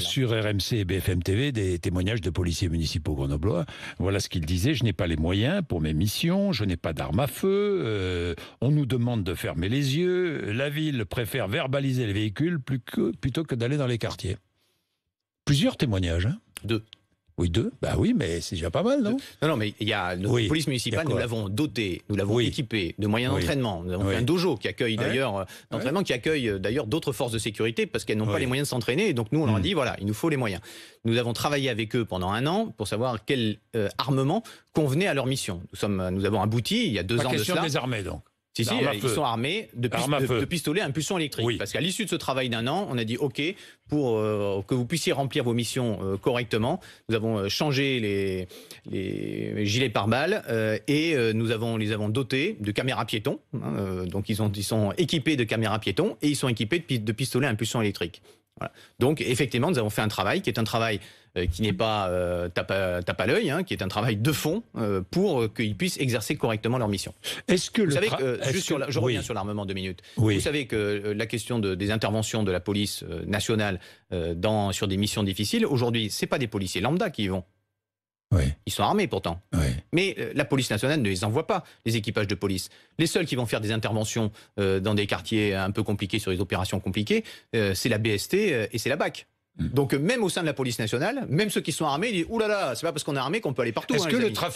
sur RMC et BFM TV des témoignages de policiers municipaux grenoblois. Voilà ce qu'ils disaient. Je n'ai pas les moyens pour mes missions, je n'ai pas d'armes à feu, euh, on nous demande de fermer les yeux, la ville préfère verbaliser les véhicules plutôt que d'aller dans les quartiers. Plusieurs témoignages. Hein. Deux. Oui, deux. Bah oui, mais c'est déjà pas mal, non Non, non, mais il y a nos police municipale, nous l'avons dotée, nous l'avons équipé équipée de moyens d'entraînement. Nous avons un dojo qui accueille d'ailleurs euh, d'entraînement, qui accueille euh, d'ailleurs d'autres forces de sécurité parce qu'elles n'ont pas les moyens de s'entraîner. Et donc nous, on leur a hmm. dit voilà, il nous faut les moyens. Nous avons travaillé avec eux pendant un an pour savoir quel euh, armement convenait à leur mission. Nous sommes, nous avons abouti il y a deux ans de cela. des armées, donc. Si, bah, euh, ils sont armés de, pistolets à impulsion électrique. Parce qu'à l'issue de ce travail d'un an, on a dit OK, pour euh, que vous puissiez remplir vos missions euh, correctement, nous avons changé les, gilets pare-balles et nous les avons dotés de caméras piétons. Hein, donc ils, sont équipés de caméras piétons et ils sont équipés de, de pistolets à impulsion électrique. Donc effectivement, nous avons fait un travail qui est un travail euh, qui n'est pas euh, tape euh, à, l'œil, hein, qui est un travail de fond euh, pour qu'ils puissent exercer correctement leur mission. Est-ce que vous savez je reviens sur l'armement deux minutes. Vous savez que la question des interventions de la police nationale dans, sur des missions difficiles, aujourd'hui, c'est pas des policiers lambda qui y vont. Ils sont armés pourtant. Mais euh, la police nationale ne les envoie pas, les équipages de police. Les seuls qui vont faire des interventions euh, dans des quartiers euh, un peu compliqués, sur des opérations compliquées, c'est la BST et c'est la BAC. Hmm. Donc même au sein de la police nationale, même ceux qui sont armés, ils disent « Ouh là là, c'est pas parce qu'on est armé qu'on peut aller partout ». Est-ce hein, que le trafic